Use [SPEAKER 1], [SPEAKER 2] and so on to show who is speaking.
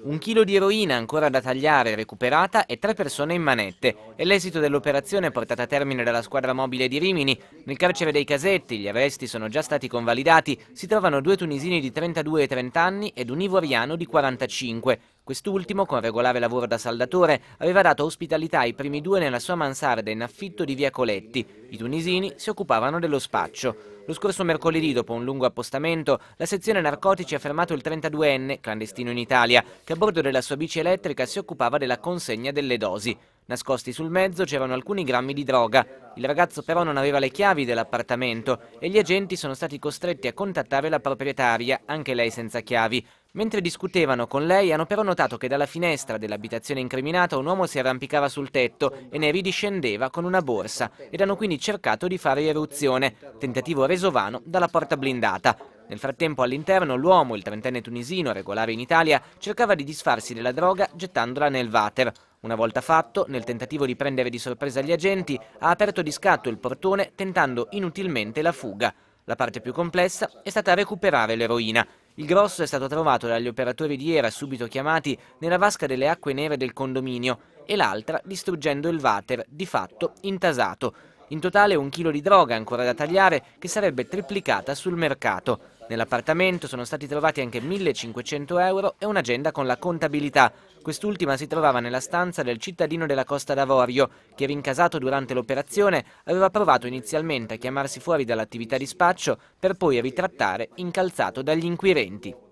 [SPEAKER 1] Un chilo di eroina ancora da tagliare recuperata e tre persone in manette. È l'esito dell'operazione portata a termine dalla squadra mobile di Rimini. Nel carcere dei Casetti gli arresti sono già stati convalidati. Si trovano due tunisini di 32 e 30 anni ed un ivoriano di 45. Quest'ultimo, con regolare lavoro da saldatore, aveva dato ospitalità ai primi due nella sua mansarda in affitto di via Coletti. I tunisini si occupavano dello spaccio. Lo scorso mercoledì, dopo un lungo appostamento, la sezione narcotici ha fermato il 32enne, clandestino in Italia, che a bordo della sua bici elettrica si occupava della consegna delle dosi. Nascosti sul mezzo c'erano alcuni grammi di droga. Il ragazzo però non aveva le chiavi dell'appartamento e gli agenti sono stati costretti a contattare la proprietaria, anche lei senza chiavi. Mentre discutevano con lei hanno però notato che dalla finestra dell'abitazione incriminata un uomo si arrampicava sul tetto e ne ridiscendeva con una borsa ed hanno quindi cercato di fare eruzione, tentativo reso vano dalla porta blindata. Nel frattempo all'interno l'uomo, il trentenne tunisino, regolare in Italia, cercava di disfarsi della droga gettandola nel water. Una volta fatto, nel tentativo di prendere di sorpresa gli agenti, ha aperto di scatto il portone tentando inutilmente la fuga. La parte più complessa è stata recuperare l'eroina. Il grosso è stato trovato dagli operatori di ERA subito chiamati nella vasca delle acque nere del condominio e l'altra distruggendo il water, di fatto intasato. In totale un chilo di droga ancora da tagliare che sarebbe triplicata sul mercato. Nell'appartamento sono stati trovati anche 1500 euro e un'agenda con la contabilità. Quest'ultima si trovava nella stanza del cittadino della Costa d'Avorio, che rincasato durante l'operazione aveva provato inizialmente a chiamarsi fuori dall'attività di spaccio per poi ritrattare incalzato dagli inquirenti.